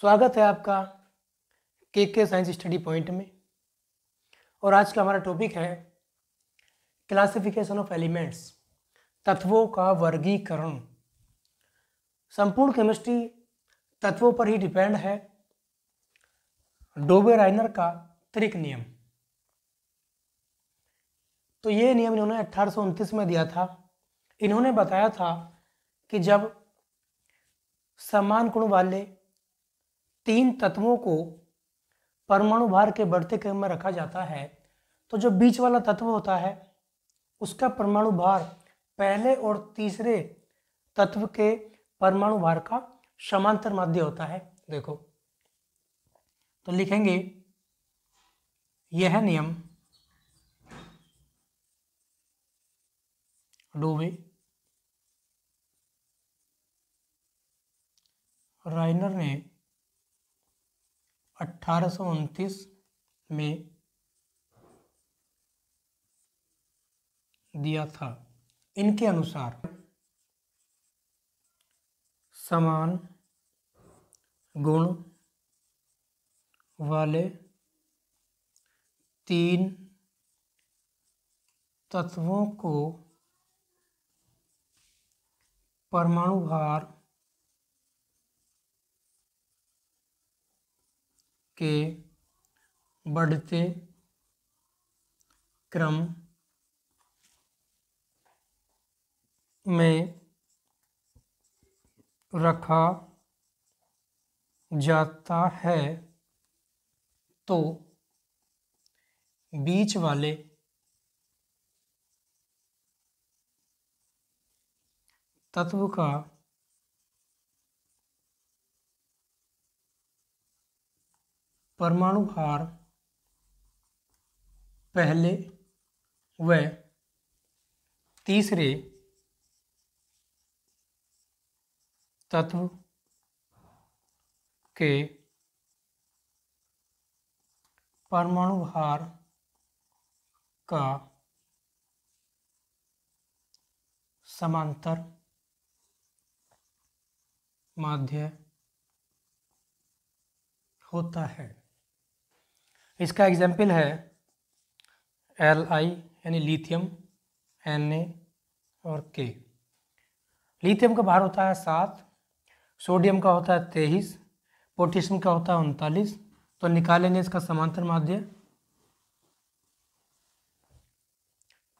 स्वागत है आपका के के साइंस स्टडी पॉइंट में और आज का हमारा टॉपिक है क्लासिफिकेशन ऑफ एलिमेंट्स तत्वों का वर्गीकरण संपूर्ण केमिस्ट्री तत्वों पर ही डिपेंड है डोबे राइनर का त्रिक नियम तो ये नियम इन्होंने अठारह में दिया था इन्होंने बताया था कि जब समान गुण वाले तीन तत्वों को परमाणु भार के बढ़ते क्रम में रखा जाता है तो जो बीच वाला तत्व होता है उसका परमाणु भार पहले और तीसरे तत्व के परमाणु भार का समांतर माध्य होता है देखो तो लिखेंगे यह नियम डोवे राइनर ने अठारह में दिया था इनके अनुसार समान गुण वाले तीन तत्वों को परमाणु भार के बढ़ते क्रम में रखा जाता है तो बीच वाले तत्व का परमाणु भार पहले व तीसरे तत्व के परमाणु भार का समांतर माध्य होता है इसका एग्जाम्पल है एल आई यानी लिथियम एन ए और के लिथियम का भार होता है सात सोडियम का होता है तेईस पोटेशियम का होता है उनतालीस तो निकालेंगे इसका समांतर माध्य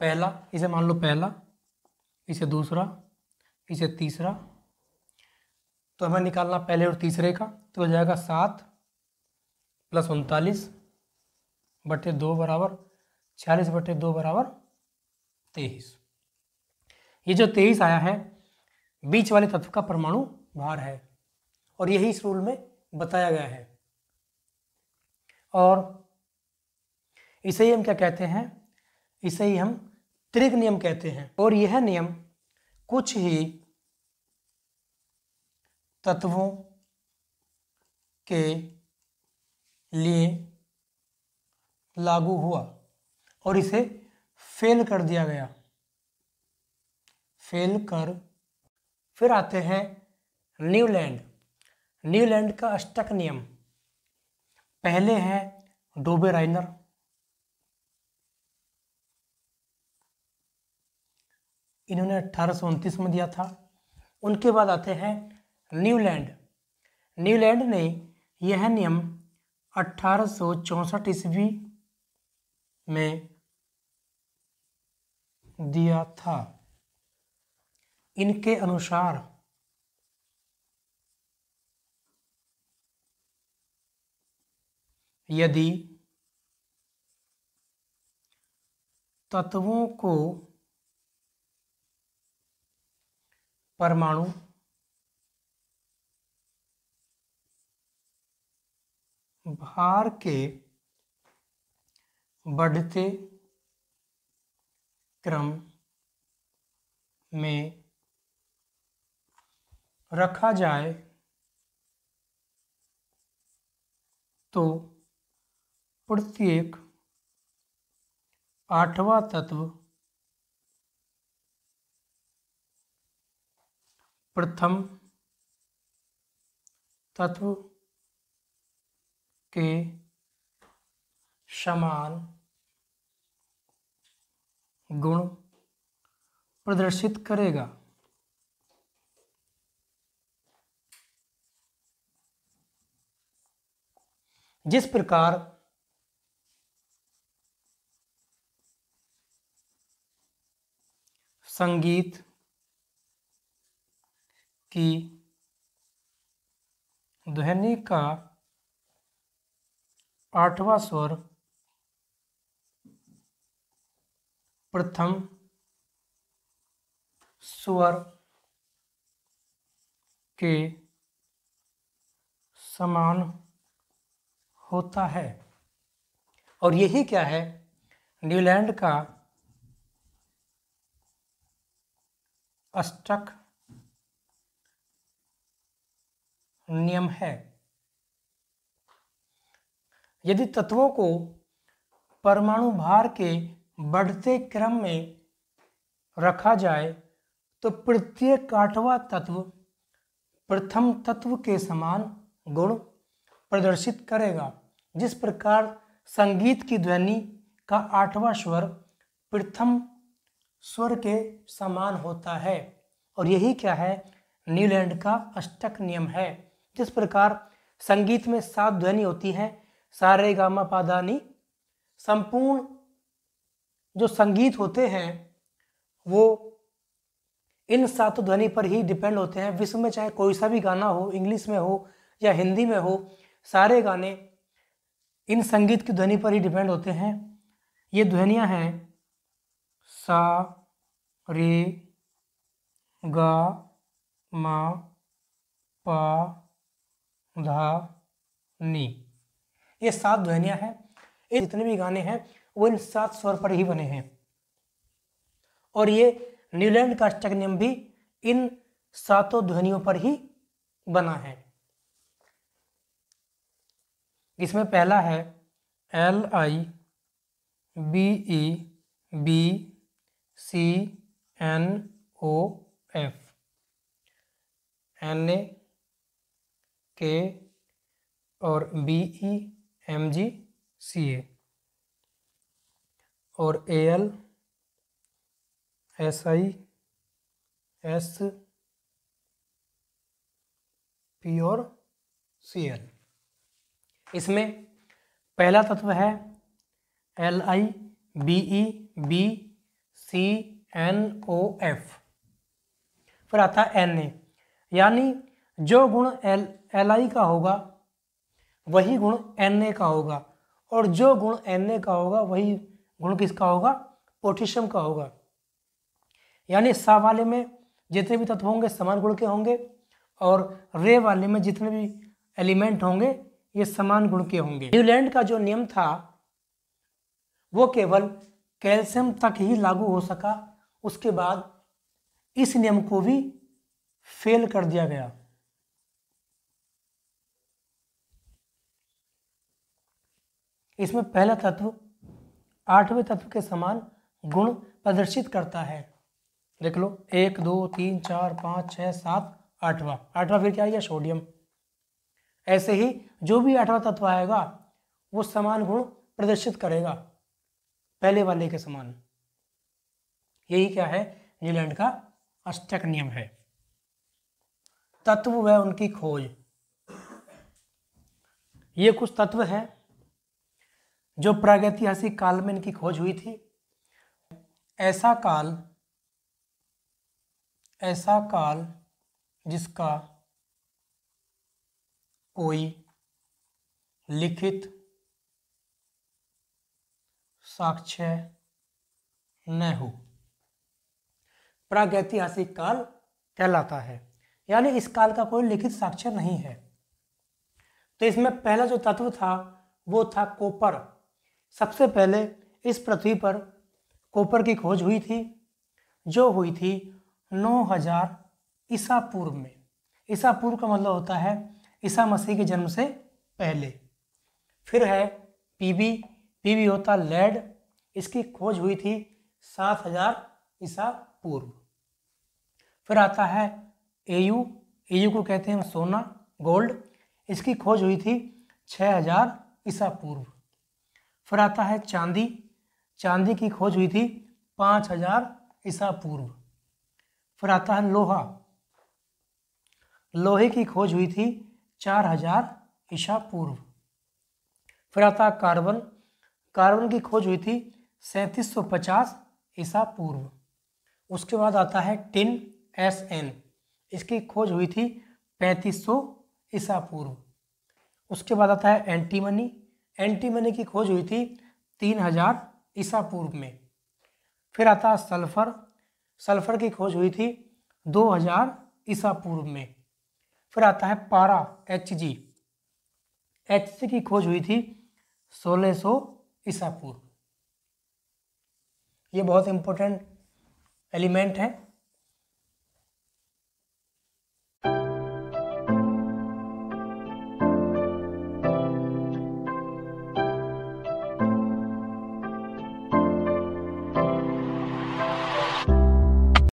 पहला इसे मान लो पहला इसे दूसरा इसे तीसरा तो हमें निकालना पहले और तीसरे का तो हो जाएगा सात प्लस उनतालीस बटे दो बराबर छियालीस बटे दो बराबर तेईस ये जो तेईस आया है बीच वाले तत्व का परमाणु भार है और यही इस रूल में बताया गया है और इसे ही हम क्या कहते हैं इसे ही हम त्रिक नियम कहते हैं और यह नियम कुछ ही तत्वों के लिए लागू हुआ और इसे फेल कर दिया गया फेल कर फिर आते हैं न्यूलैंड न्यूलैंड का अष्टक नियम पहले है डोबे राइनर इन्होंने अट्ठारह में दिया था उनके बाद आते हैं न्यूलैंड न्यूलैंड ने यह नियम अट्ठारह ईस्वी में दिया था इनके अनुसार यदि तत्वों को परमाणु भार के बढ़ते क्रम में रखा जाए तो प्रत्येक आठवां तत्व प्रथम तत्व के समान गुण प्रदर्शित करेगा जिस प्रकार संगीत की ध्वनि का आठवां स्वर प्रथम स्वर के समान होता है और यही क्या है न्यूलैंड का अष्टक नियम है यदि तत्वों को परमाणु भार के बढ़ते क्रम में रखा जाए तो प्रत्येक काठवा तत्व प्रथम तत्व के समान गुण प्रदर्शित करेगा जिस प्रकार संगीत की ध्वनि का आठवां स्वर प्रथम स्वर के समान होता है और यही क्या है न्यूलैंड का अष्टक नियम है जिस प्रकार संगीत में सात ध्वनि होती है सारे गामा पादानी संपूर्ण जो संगीत होते हैं वो इन सात ध्वनि पर ही डिपेंड होते हैं विश्व में चाहे कोई सा भी गाना हो इंग्लिश में हो या हिंदी में हो सारे गाने इन संगीत की ध्वनि पर ही डिपेंड होते हैं ये ध्वनियाँ हैं सा रे गा मा पा धा नी ये सात ध्वनियाँ हैं ये जितने भी गाने हैं वो इन सात स्वर पर ही बने हैं और ये न्यूलैंड का अष्टक नियम भी इन सातों ध्वनियों पर ही बना है इसमें पहला है L I B E B C N O F N A K और B E M G C A और A L S I S P और सी एल इसमें पहला तत्व है L I B E B C N O F फिर आता है एन ए यानी जो गुण एल एल आई का होगा वही गुण एन ए का होगा और जो गुण एन ए का होगा वही गुण किसका होगा पोटेशियम का होगा यानी सा वाले में जितने भी तत्व होंगे समान गुण के होंगे और रे वाले में जितने भी एलिमेंट होंगे ये समान गुण के होंगे न्यूलैंड का जो नियम था वो केवल कैल्शियम तक ही लागू हो सका उसके बाद इस नियम को भी फेल कर दिया गया इसमें पहला तत्व आठवें तत्व के समान गुण प्रदर्शित करता है देख लो एक दो तीन चार पाँच छः सात आठवा आठवा फिर क्या आ सोडियम ऐसे ही जो भी आठवा तत्व आएगा वो समान गुण प्रदर्शित करेगा पहले वाले के समान यही क्या है न्यूलैंड का अष्टक नियम है तत्व व उनकी खोज ये कुछ तत्व हैं जो प्रागैतिहासिक काल में इनकी खोज हुई थी ऐसा काल ऐसा काल जिसका कोई लिखित साक्ष्य न हो प्रागैतिहासिक काल कहलाता है यानी इस काल का कोई लिखित साक्ष्य नहीं है तो इसमें पहला जो तत्व था वो था कोपर सबसे पहले इस पृथ्वी पर कॉपर की खोज हुई थी जो हुई थी 9000 ईसा पूर्व में ईसा पूर्व का मतलब होता है ईसा मसीह के जन्म से पहले फिर है पीबी पीबी होता लेड इसकी खोज हुई थी 7000 ईसा पूर्व फिर आता है एयू एयू को कहते हैं सोना गोल्ड इसकी खोज हुई थी 6000 ईसा पूर्व फिर आता है चांदी चांदी की खोज हुई थी पाँच हजार ईसा पूर्व फिर आता है लोहा लोहे की खोज हुई थी चार हजार ईसा पूर्व फिर आता है कार्बन कार्बन की खोज हुई थी सैंतीस सौ पचास ईसा पूर्व उसके बाद आता है टिन एस एन इसकी खोज हुई थी पैंतीस सौ ईसा पूर्व उसके बाद आता है एंटीमनी एंटीमनी की खोज हुई थी तीन हजार ईसा पूर्व में फिर आता सल्फर सल्फर की खोज हुई थी दो हजार ईसा पूर्व में फिर आता है पारा एच जी एच सी की खोज हुई थी सोलह सौ ईसा पूर्व ये बहुत इम्पोर्टेंट एलिमेंट है